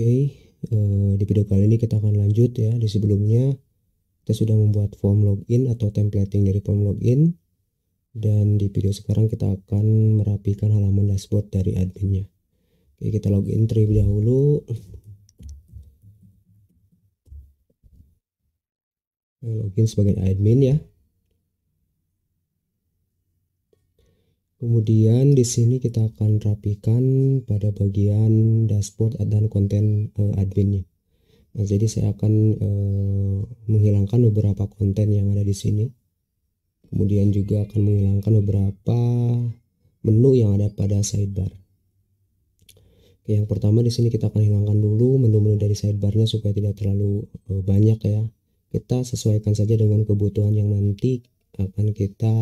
okay, uh, eh, di video kali ini kita akan lanjut ya. Di sebelumnya kita sudah membuat form login atau templating dari form login dan di video sekarang kita akan merapikan halaman dashboard dari adminnya. Oke, okay, kita login terlebih dahulu. Login sebagai admin ya. Kemudian di sini kita akan rapikan pada bagian dashboard dan konten eh, adminnya. Nah, jadi saya akan uh, menghilangkan beberapa konten yang ada di sini. Kemudian juga akan menghilangkan beberapa menu yang ada pada sidebar. Oke, yang pertama di sini kita akan hilangkan dulu menu-menu dari sidebarnya supaya tidak terlalu uh, banyak ya. Kita sesuaikan saja dengan kebutuhan yang nanti akan kita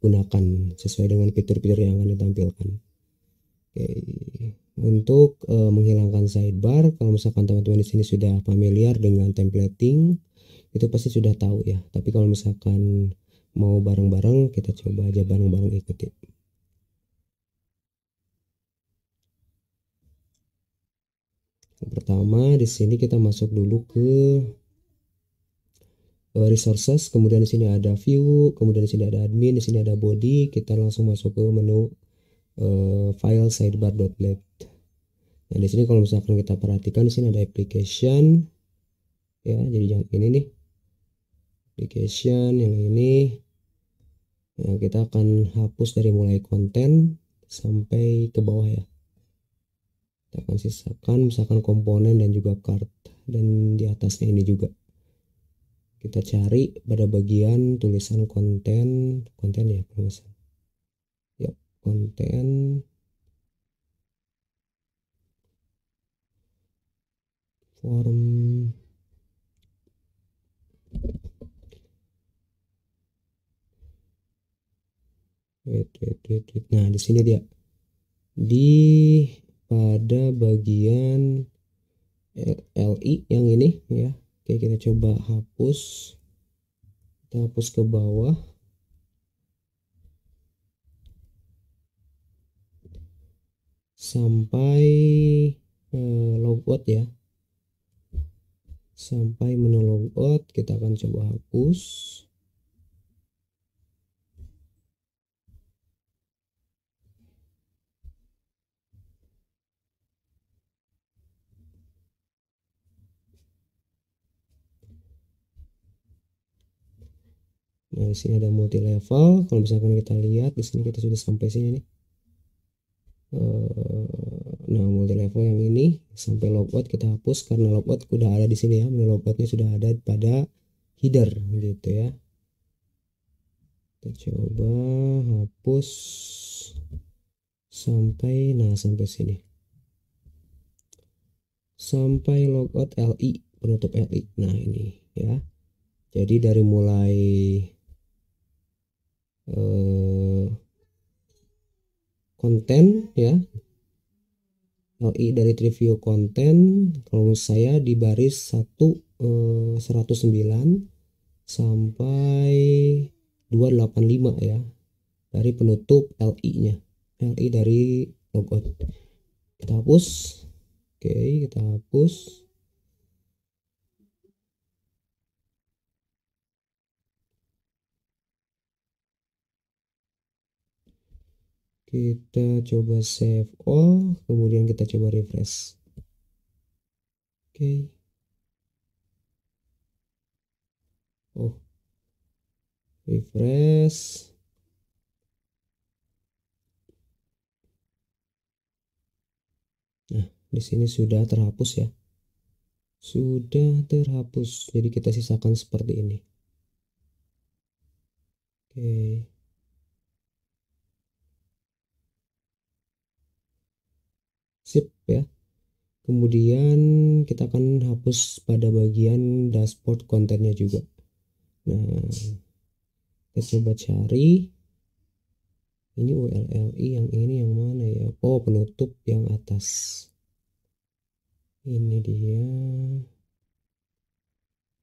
gunakan sesuai dengan fitur-fitur yang akan ditampilkan. Oke, untuk e, menghilangkan sidebar, kalau misalkan teman-teman di sini sudah familiar dengan templating, itu pasti sudah tahu ya. Tapi kalau misalkan mau bareng-bareng, kita coba aja bareng-bareng ikuti. Yang pertama, di sini kita masuk dulu ke Eh, resources, kemudian di sini ada view, kemudian di sini ada admin, di sini ada body, kita langsung masuk ke menu uh, file sidebar.net. Nah, di sini kalau misalkan kita perhatikan di sini ada application ya, jadi yang ini nih. Application yang ini. Nah, kita akan hapus dari mulai konten sampai ke bawah ya. Kita akan sisakan misalkan komponen dan juga card dan di atasnya ini juga kita cari pada bagian tulisan konten konten ya promotion ya konten form wait wait wait nah di sini dia di pada bagian LI yang ini ya Oke, kita coba hapus. Kita hapus ke bawah. Sampai eh, logout ya. Sampai menu logout, kita akan coba hapus. Nah, di sini ada multi level. Kalau misalkan kita lihat di sini kita sudah sampai sini nih. Eh, nah, multi level yang ini sampai logout kita hapus karena logout sudah ada di sini ya. Menu nah, logoutnya sudah ada pada header gitu ya. Kita coba hapus sampai nah sampai sini. Sampai logout LI, penutup LI. Nah, ini ya. Jadi dari mulai Eh, konten ya LI dari review konten kalau menurut saya di baris 1 eh, 109 sampai 285 ya dari penutup LI-nya. LI dari logout. Kita hapus. Oke, kita hapus. kita coba save all kemudian kita coba refresh oke okay. oh refresh nah di sini sudah terhapus ya sudah terhapus jadi kita sisakan seperti ini oke okay. sip ya kemudian kita akan hapus pada bagian dashboard kontennya juga nah kita coba cari ini ULLI yang ini yang mana ya oh penutup yang atas ini dia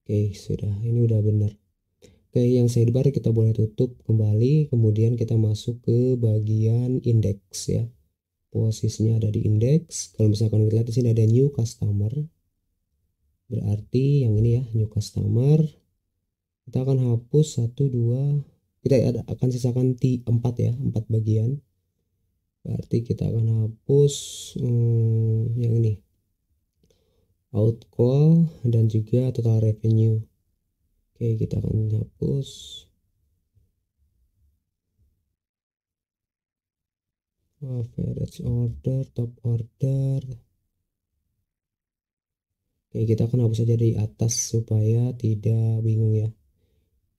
oke sudah ini udah benar oke yang sidebar kita boleh tutup kembali kemudian kita masuk ke bagian indeks ya posisinya ada di indeks kalau misalkan kita lihat di sini ada new customer berarti yang ini ya new customer kita akan hapus satu dua kita ya akan sisakan t empat ya empat bagian berarti kita akan hapus hmm, yang ini Out call dan juga total revenue oke kita akan hapus average order top order oke kita akan hapus aja dari atas supaya tidak bingung ya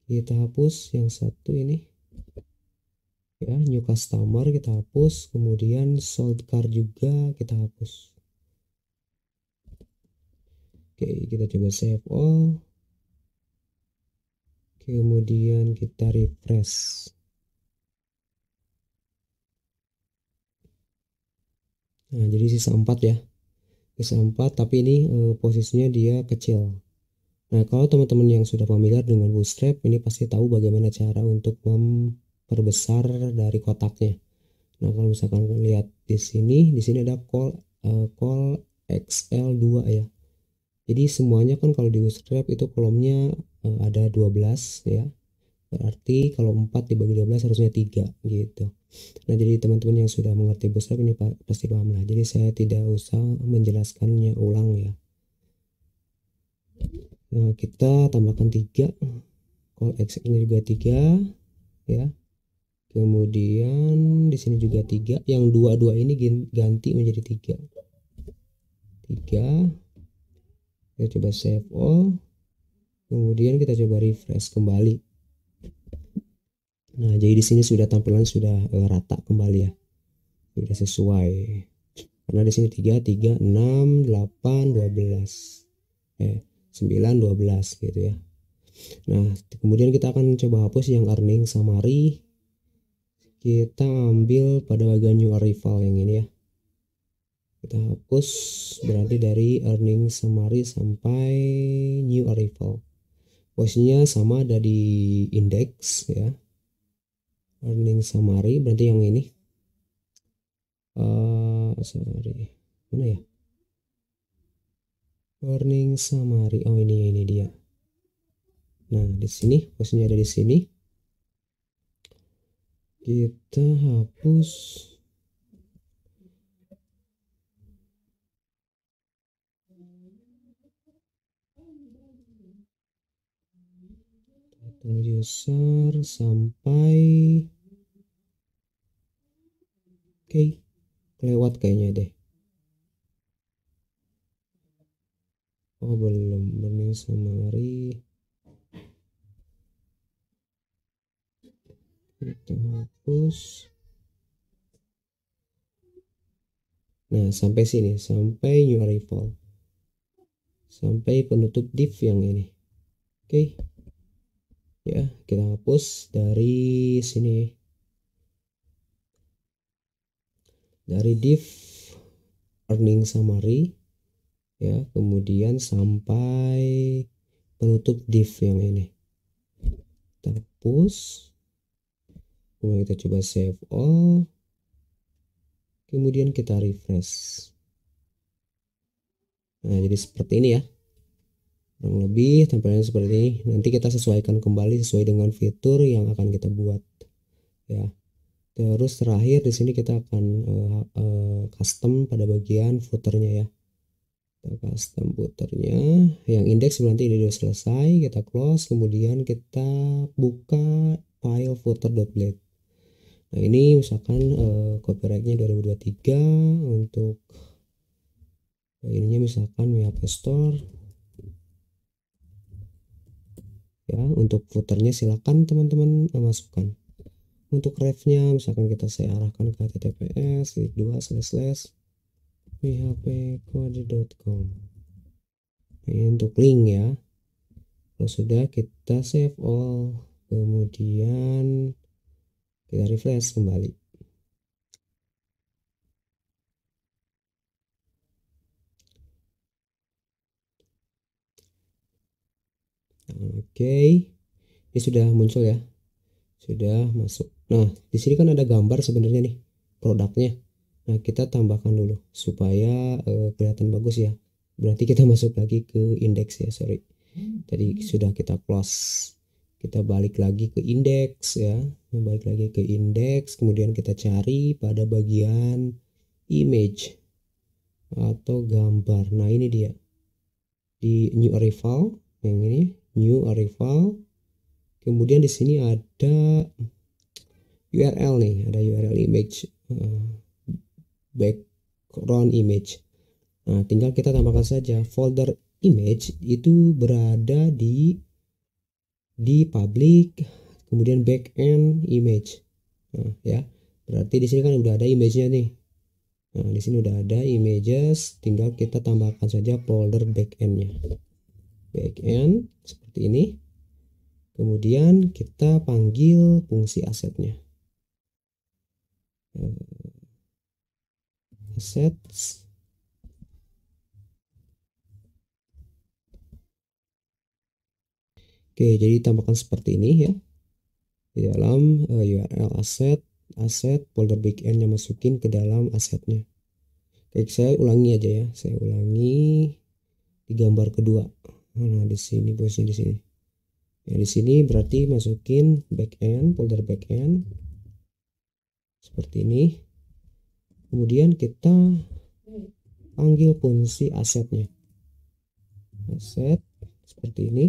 kita hapus yang satu ini ya new customer kita hapus kemudian sold car juga kita hapus oke kita coba save all kemudian kita refresh Nah, jadi sisa 4 ya. Sisa 4 tapi ini e, posisinya dia kecil. Nah, kalau teman-teman yang sudah familiar dengan bootstrap ini pasti tahu bagaimana cara untuk memperbesar dari kotaknya. Nah, kalau misalkan lihat di sini, di sini ada call e, call XL2 ya. Jadi semuanya kan kalau di bootstrap itu kolomnya e, ada 12 ya. Berarti kalau 4 dibagi 12 harusnya 3 gitu. Nah, jadi teman-teman yang sudah mengerti bootstrap ini pasti paham lah. Jadi saya tidak usah menjelaskannya ulang ya. Nah, kita tambahkan tiga call x ini juga tiga ya. Kemudian di sini juga tiga. Yang dua-dua ini ganti menjadi tiga. Tiga. Kita coba save all. Kemudian kita coba refresh kembali. Nah, jadi di sini sudah tampilan sudah eh, rata kembali ya. Sudah sesuai. Karena di sini 3 3 6 8 12. Eh, 9 12 gitu ya. Nah, kemudian kita akan coba hapus yang earning summary. Kita ambil pada bagian new arrival yang ini ya. Kita hapus berarti dari earning summary sampai new arrival. Posisinya sama ada di index ya earning summary berarti yang ini uh, eh, sorry mana ya earning summary oh ini ini dia nah di sini posisinya ada di sini kita hapus total user sampai oke okay. lewat kayaknya deh oh belum burning summary kita hapus nah sampai sini sampai new arrival sampai penutup div yang ini oke okay ya kita hapus dari sini dari div earning summary ya kemudian sampai penutup div yang ini kita hapus kemudian kita coba save all kemudian kita refresh nah jadi seperti ini ya kurang lebih tampilannya seperti ini nanti kita sesuaikan kembali sesuai dengan fitur yang akan kita buat ya terus terakhir di sini kita akan uh, uh, custom pada bagian footernya ya kita custom footernya yang indeks nanti ini sudah selesai kita close kemudian kita buka file footer.blade nah ini misalkan uh, copyrightnya 2023 untuk ininya misalkan WP Store ya untuk footernya silakan teman-teman masukkan untuk refnya misalkan kita saya arahkan ke https dua slash slash phpcode.com nah, ini untuk link ya kalau sudah kita save all kemudian kita refresh kembali oke ini sudah muncul ya sudah masuk nah di sini kan ada gambar sebenarnya nih produknya nah kita tambahkan dulu supaya uh, kelihatan bagus ya berarti kita masuk lagi ke indeks ya sorry tadi sudah kita close kita balik lagi ke indeks ya balik lagi ke indeks kemudian kita cari pada bagian image atau gambar nah ini dia di new arrival yang ini new arrival kemudian di sini ada URL nih ada URL image eh, background image nah tinggal kita tambahkan saja folder image itu berada di di public kemudian backend image nah, ya berarti di sini kan udah ada image-nya nih nah di sini udah ada images tinggal kita tambahkan saja folder backendnya backend seperti ini. Kemudian kita panggil fungsi asetnya. Eh, assets. Oke, jadi tambahkan seperti ini ya. Di dalam uh, eh, URL aset, aset folder backend-nya masukin ke dalam asetnya. Oke, saya ulangi aja ya. Saya ulangi di gambar kedua. Nah, di sini posisinya di sini. Ya, di sini berarti masukin backend, folder backend. Seperti ini. Kemudian kita panggil fungsi asetnya. Aset seperti ini.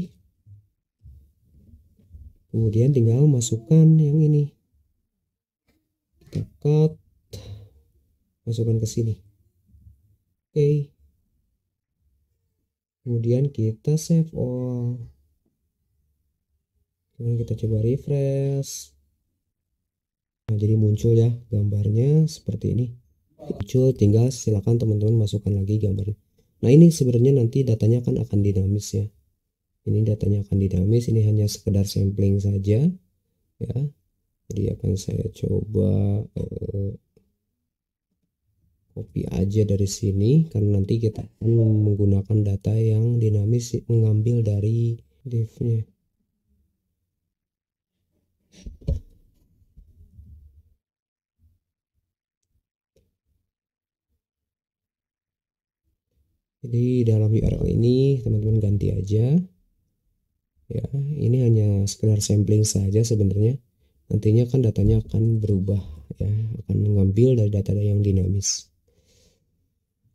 Kemudian tinggal masukkan yang ini. Kita cut masukkan ke sini. Oke. Okay kemudian kita save all kemudian kita coba refresh nah jadi muncul ya gambarnya seperti ini muncul tinggal silakan teman-teman masukkan lagi gambarnya nah ini sebenarnya nanti datanya kan akan dinamis ya ini datanya akan dinamis ini hanya sekedar sampling saja ya jadi akan saya coba uh, copy aja dari sini karena nanti kita akan menggunakan data yang dinamis mengambil dari divnya jadi dalam URL ini teman-teman ganti aja ya ini hanya sekedar sampling saja sebenarnya nantinya kan datanya akan berubah ya akan mengambil dari data yang dinamis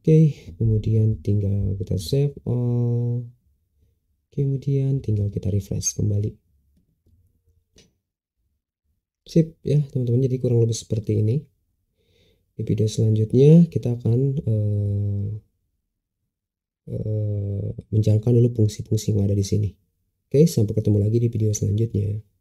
Oke, kemudian tinggal kita save all kemudian tinggal kita refresh kembali sip ya teman-teman jadi kurang lebih seperti ini di video selanjutnya kita akan uh, uh, menjalankan dulu fungsi-fungsi yang ada di sini oke sampai ketemu lagi di video selanjutnya